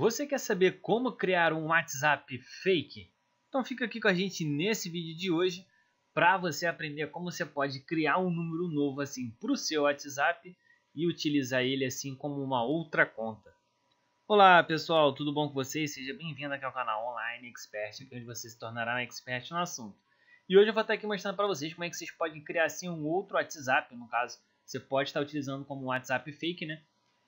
Você quer saber como criar um WhatsApp fake? Então fica aqui com a gente nesse vídeo de hoje para você aprender como você pode criar um número novo assim para o seu WhatsApp e utilizar ele assim como uma outra conta. Olá pessoal, tudo bom com vocês? Seja bem-vindo aqui ao canal Online Expert, onde você se tornará um expert no assunto. E hoje eu vou estar aqui mostrando para vocês como é que vocês podem criar assim um outro WhatsApp, no caso, você pode estar utilizando como um WhatsApp fake, né?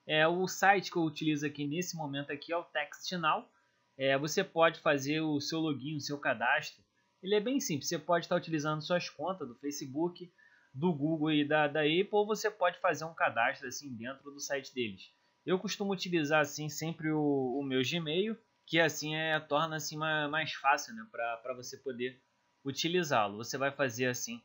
É, o site que eu utilizo aqui nesse momento aqui é o TextNow. É, você pode fazer o seu login, o seu cadastro. Ele é bem simples. Você pode estar utilizando suas contas do Facebook, do Google e da, da Apple, ou você pode fazer um cadastro assim dentro do site deles. Eu costumo utilizar assim sempre o, o meu Gmail, que assim é, torna assim mais fácil né, para você poder utilizá-lo. Você vai fazer assim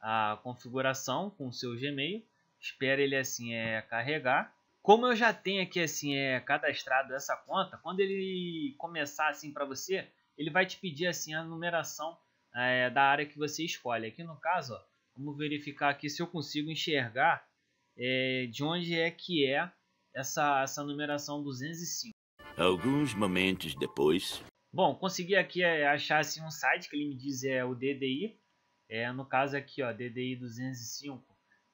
a configuração com o seu Gmail, espera ele assim é carregar como eu já tenho aqui assim é cadastrado essa conta, quando ele começar assim para você, ele vai te pedir assim a numeração é, da área que você escolhe. Aqui no caso, ó, vamos verificar aqui se eu consigo enxergar é, de onde é que é essa, essa numeração 205. Alguns momentos depois. Bom, consegui aqui é, achar assim, um site que ele me diz é o DDI. É, no caso aqui, ó, DDI 205,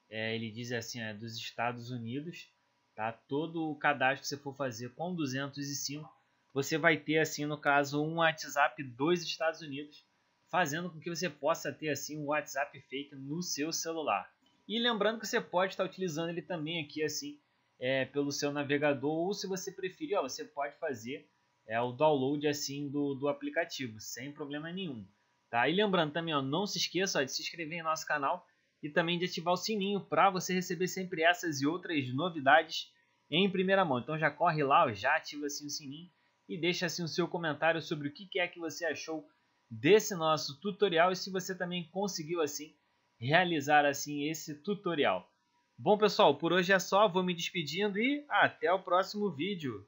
é, ele diz assim, é dos Estados Unidos. Tá? Todo o cadastro que você for fazer com 205, você vai ter, assim, no caso, um WhatsApp dos Estados Unidos, fazendo com que você possa ter, assim, um WhatsApp fake no seu celular. E lembrando que você pode estar utilizando ele também aqui, assim, é, pelo seu navegador, ou se você preferir, ó, você pode fazer é, o download, assim, do, do aplicativo, sem problema nenhum. Tá? E lembrando também, ó, não se esqueça ó, de se inscrever em nosso canal e também de ativar o sininho para você receber sempre essas e outras novidades em primeira mão. Então já corre lá, já ativa assim o sininho e deixa assim o seu comentário sobre o que é que você achou desse nosso tutorial e se você também conseguiu assim realizar assim esse tutorial. Bom pessoal, por hoje é só, vou me despedindo e até o próximo vídeo.